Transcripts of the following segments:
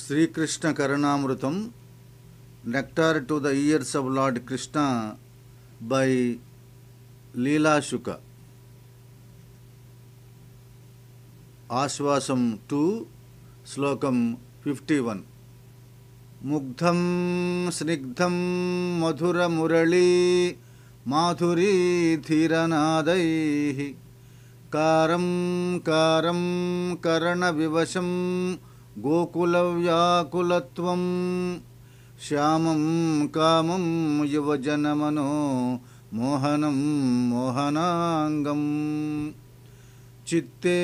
Srikrishna Karunamritam nectar to the ears of lord Krishna by Leelashuka आश्वासं two श्लोकं fifty one मुग्धं स्निग्धं मधुरमुरळी माधुरीधीरनादैः कारं कारं करणविवशं गोकुलव्याकुलत्वं श्यामं कामं युवजनमनो मोहनं मोहनाङ्गम् चित्ते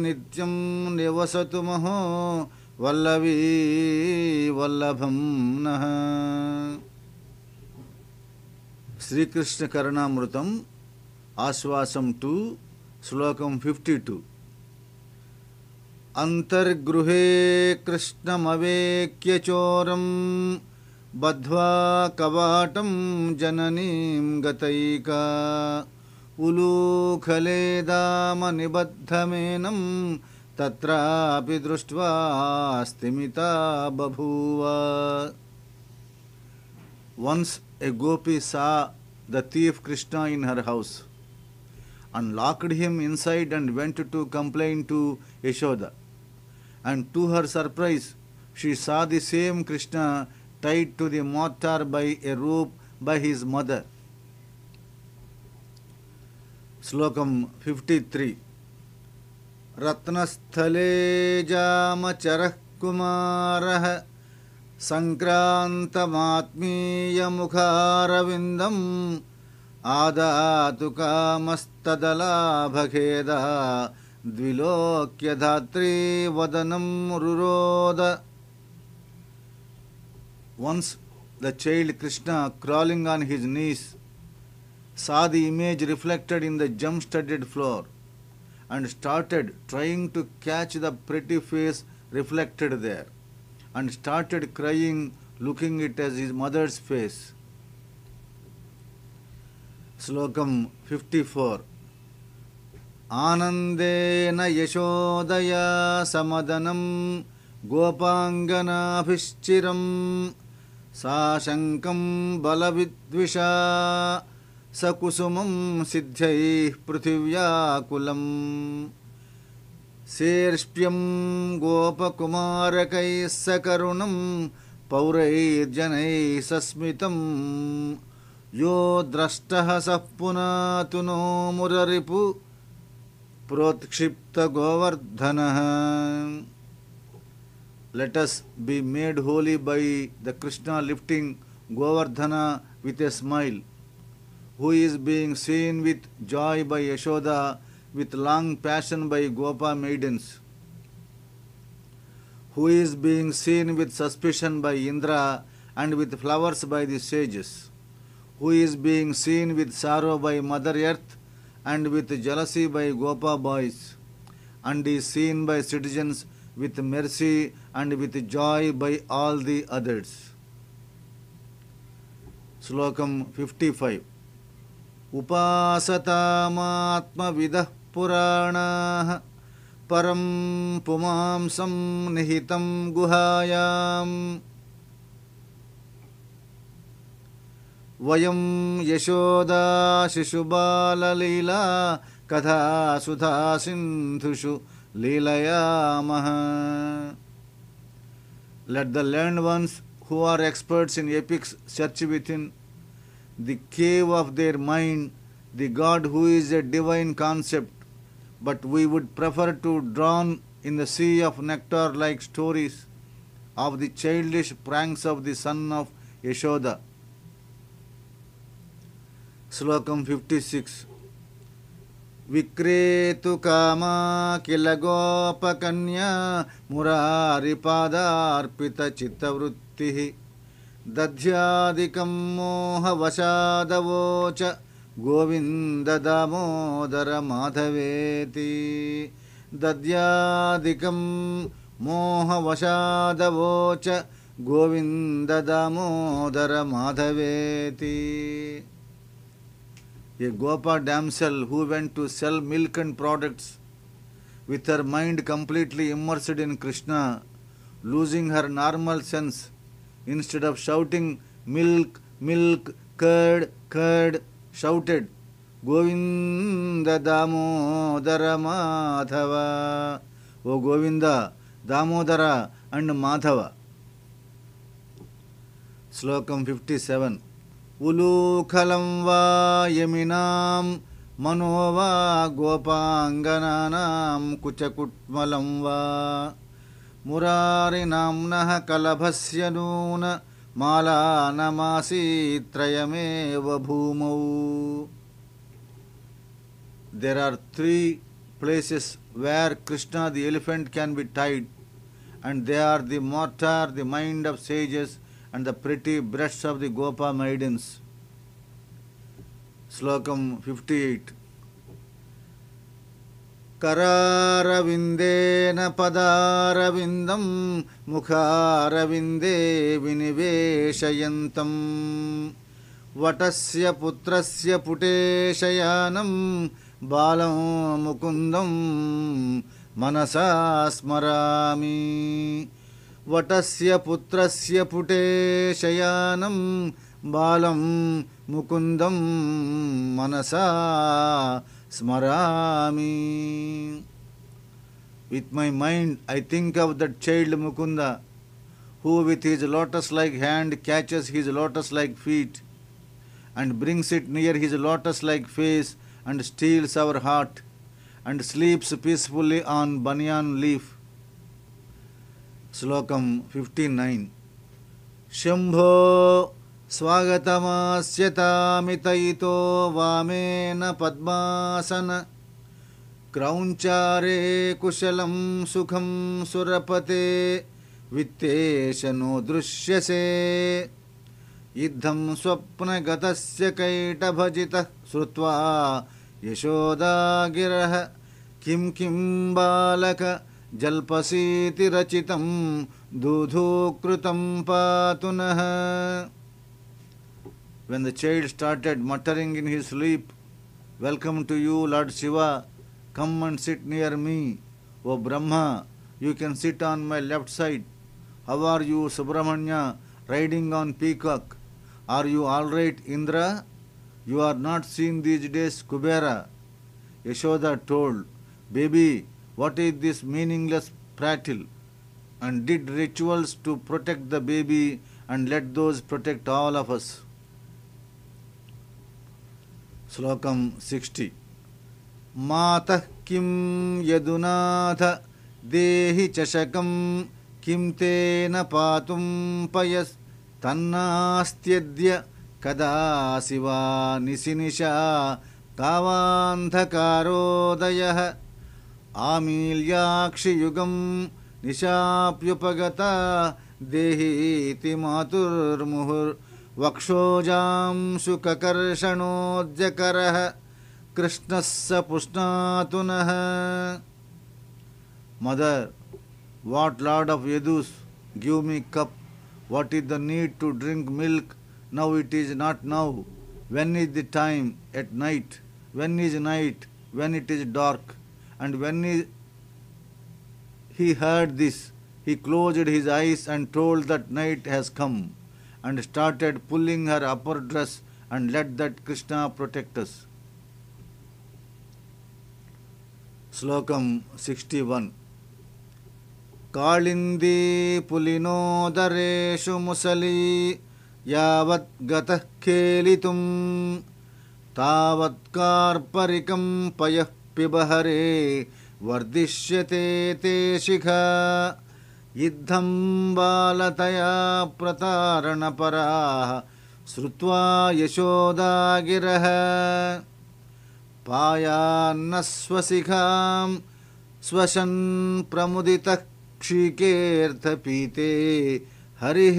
नित्यं निवसतु महो वल्लवी वल्लभम नः శ్రీకృష్ణ కరుణామృతం ఆశ్వాసం టు శ్లోకం ఫిఫ్టీ టూ అంతర్గృహే కృష్ణమవేక్యచోరం బద్ధ్వా కవాటం జననీం గతైకా Once a gopi saw the thief Krishna in her house, and locked him inside and went to complain to Yashoda. And to her surprise, she saw the same Krishna tied to the mortar by a rope by his mother. श्लोकं fifty three रत्नस्थले जामचरः कुमारः सङ्क्रान्तमात्मीयमुखारविन्दम् द्विलोक्यधात्री द्विलोक्यधात्रीवदनं रुरोद once the child Krishna crawling on his knees saw the image reflected in the gem studded floor and started trying to catch the pretty face reflected there and started crying looking it as his mother's face. Slokam 54 आनन्देन यशोदया Gopangana गोपाङ्गनाभिश्चिरं sa Shankam Balavidvisha. सकुसुमं सिद्ध्यैः पृथिव्याकुलम् सेर्ष्प्यं गोपकुमारकैः सकरुणं पौरैर्जनैः सस्मितं यो द्रष्टः स पुनातु नो मुररिपु प्रोत्क्षिप्तगोवर्धनः let's be made holy by the Krishna lifting Govardhan with smile who is being seen with joy by Yashoda, with long passion by Gopa maidens, who is being seen with suspicion by Indra and with flowers by the sages, who is being seen with sorrow by Mother Earth and with jealousy by Gopa boys, and is seen by citizens with mercy and with joy by all the others. Slokam 55 उपासतामात्मविदः पुराणाः परं पुमांसं निहितं गुहायाम् वयं यशोदाशिशुबाललीला कथा सुधा सिन्धुषु लीलयामः let the learned ones who are experts in epics search within the cave of their mind, the God who is a divine concept, but we would prefer to drown in the sea of nectar like stories of the childish pranks of the son of Yashoda. Slokam 56 kama pakanya murari किल गोपकन्या मुरारिपादार्पितचित्तवृत्तिः దధ్యాదికం మోహవశాదవోచ గోవిందదామోదర మాధవేతి దధ్యాదికం మోహవశాదవోచ గోవిందదామోదర మాధవేతి a gopa damsel who went to sell milk and products with her mind completely immersed in Krishna losing her normal sense instead of shouting milk, milk, curd, curd, shouted Govinda Damodara Madhava O Govinda Damodara and Madhava శ్లోకం ఫిఫ్టీ సెవెన్ ఉలూఖలం వా యమినాం మనోవా గోపాంగనానాం కుచకుట్మలం వా मुरारिनाम्नः कलभस्य नून मालानमासीत्रयमेव भूमौ There are three places where Krishna the elephant can be tied and they are the mortar, the mind of sages and the pretty breasts of the Gopa maidens. Slokam 58 కరారవిందేన పదారవిందం ముఖారవిందే వినివేశయంతం వటస్య పుత్రస్య పుటేశయానం బాలం ముకుందం మనసా స్మరామి వటస్య పుత్రస్య పుటేశయానం బాలం ముకుందం మనసా Smarami. With my mind, I think of that child Mukunda, who with his lotus like hand catches his lotus like feet and brings it near his lotus like face and steals our heart and sleeps peacefully on banyan leaf. Slokam 59 Shambho स्वागतमास्यतामितयितो वामेन पद्मासन क्रौञ्चारे कुशलं सुखं सुरपते no दृश्यसे इद्धं स्वप्नगतस्य कैटभजितः श्रुत्वा यशोदागिरः किं किं बालक जल्पसीतिरचितं दूधूकृतं पातु नः when the child started muttering in his sleep, Welcome to you, Lord Shiva, come and sit near me. O Brahma, you can sit on my left side. How are you, Subramanya, riding on peacock? Are you alright, Indra? You are not seen these days, Kubera. Yashoda told, Baby, what is this meaningless prattle? And did rituals to protect the baby and let those protect all of us. श्लोकं sixty मातः किं यदुनाथ देहि चषकं किं तेन पातुं पयस् तन्नास्त्यद्य कदासि वा निशिनिशा तावान्धकारोदयः आमील्याक्षियुगं निशाप्युपगता देहीति मातुर्मुहुर् वक्षोजां शुककर्षणोद्यकरः कृष्णः स पुष्णातु नः mother. What Lord of Vedus give me cup? what is the need to drink milk now it is not now when is the time at night when is night when it is dark and when is he heard this he closed his eyes and told that night has come and started pulling her upper dress and let that Krishna protect us. Slokam 61 Kalindi pulino dareshu musali yavat gatah kelitum tavat karparikam payah pibahare vardishyate te shikha युद्धं बालतया प्रतारणपराः श्रुत्वा यशोदा गिरः पायान्नस्वशिखां स्वशन् प्रमुदितः क्षिकेऽर्थपीते हरिः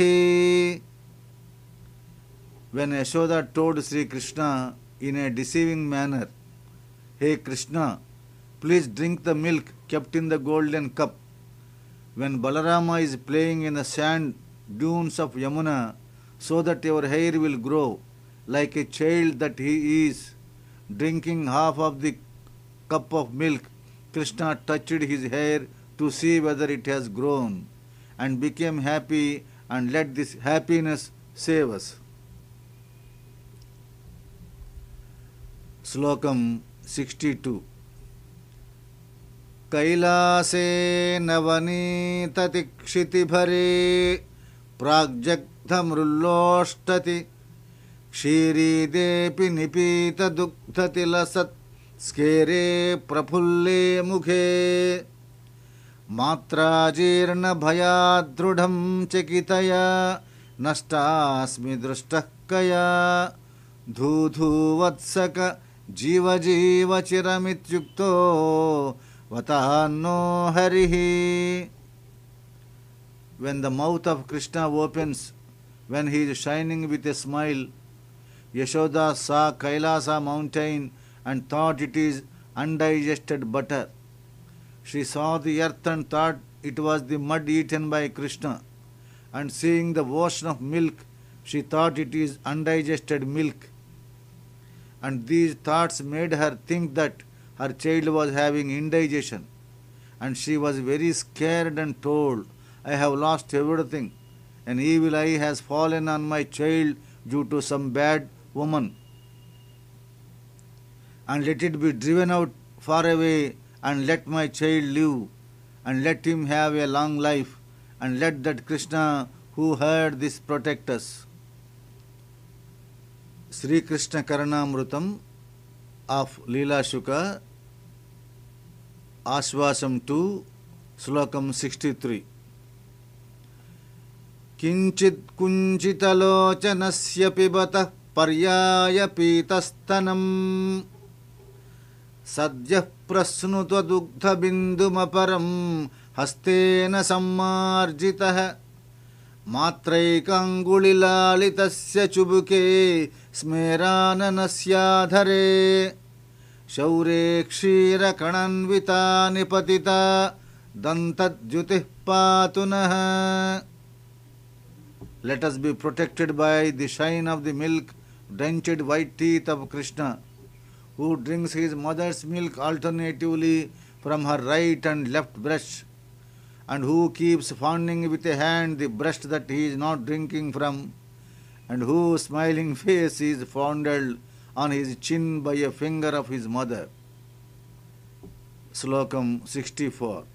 When Yashoda told Sri Krishna in a deceiving manner, Hey Krishna, please drink the milk kept in the golden cup. when Balarama is playing in the sand dunes of Yamuna, so that your hair will grow like a child that he is, drinking half of the cup of milk, Krishna touched his hair to see whether it has grown and became happy and let this happiness save us. Slokam 62 नवनीततिक्षितिभरे प्राग्जग्धमृल्लोष्टति क्षीरीदेऽपि निपीतदुग्धतिलसत् स्केरे प्रफुल्ले मुखे मात्राजीर्णभयादृढं चकितया नष्टास्मि दृष्टः कया धूधूवत्सक जीवजीवचिरमित्युक्तो Vataha no Harihi. When the mouth of Krishna opens, when he is shining with a smile, Yashoda saw Kailasa mountain and thought it is undigested butter. She saw the earth and thought it was the mud eaten by Krishna. And seeing the ocean of milk, she thought it is undigested milk. And these thoughts made her think that her child was having indigestion and she was very scared and told, I have lost everything. An evil eye has fallen on my child due to some bad woman. And let it be driven out far away and let my child live and let him have a long life and let that Krishna who heard this protect us. Sri Krishna Karanamrutam of Leela Shuka, Ashwasam 2, Slokam 63. किञ्चित् कुञ्चितलोचनस्य पिबतः पर्यायपीतस्तनम् सद्यः प्रस्नुत्वदुग्धबिन्दुमपरं हस्तेन सम्मार्जितः मात्रैकाङ्गुलिलालितस्य चुबुके स्मेराननस्याधरे शौरे क्षीर कणन्विता let us be protected by the shine of the milk tinted white teeth of Krishna who drinks his mother's milk alternatively from her right and left breast and who keeps founding with a hand the breast that he is not drinking from and who smiling face is founded on his chin by a finger of his mother. Slokam 64.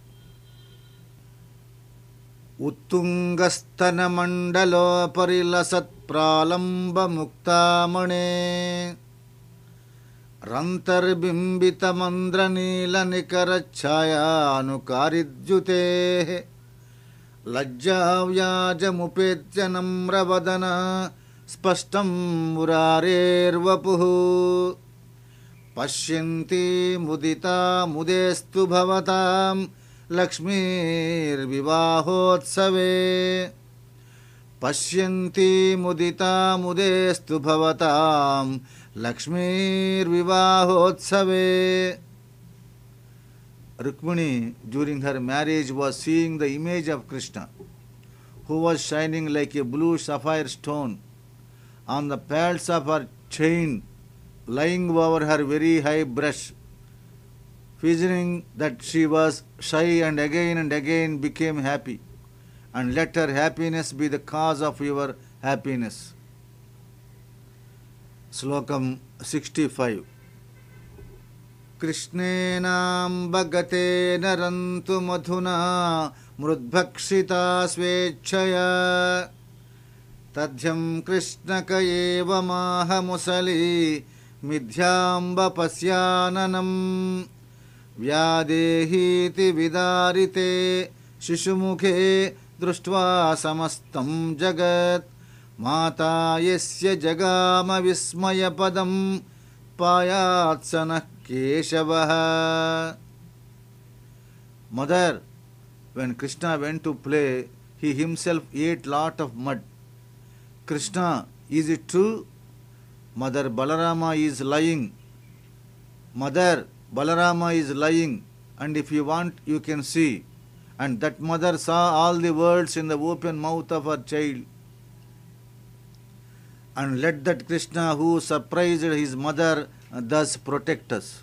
Uttungasthana mandalo parilasat pralamba muktamane Rantar-bhimbita-mandranila nikaracchaya anukarijyute Lajjavyaja mupetyanamravadana स्पष्टं मुरारेर्वपुः पश्यन्ती मुदिता मुदेस्तु भवतां लक्ष्मीर्विवाहोत्सवे पश्यन्ती मुदिता मुदेस्तु भवतां लक्ष्मीर्विवाहोत्सवे Rukmini, during her marriage, was seeing the image of Krishna, who was shining like a blue sapphire stone on the pads of her chain lying over her very high breast, feigning that she was shy and again and again became happy, and let her happiness be the cause of your happiness. Slokam 65 कृष्णेनाम्बगते नरन्तु मधुना मृद्भक्षिता स्वेच्छया तथ्यं कृष्णक एव माहमुसली मिथ्याम्बपस्याननम् व्यादेहीति विदारिते शिशुमुखे दृष्ट्वा समस्तं जगत् माता यस्य जगामविस्मयपदं पायात्सनः केशवः Mother, when Krishna went to play, he himself ate lot of mud. Krishna, is it true? Mother Balarama is lying. Mother Balarama is lying. And if you want, you can see. And that mother saw all the words in the open mouth of her child. And let that Krishna who surprised his mother thus protect us.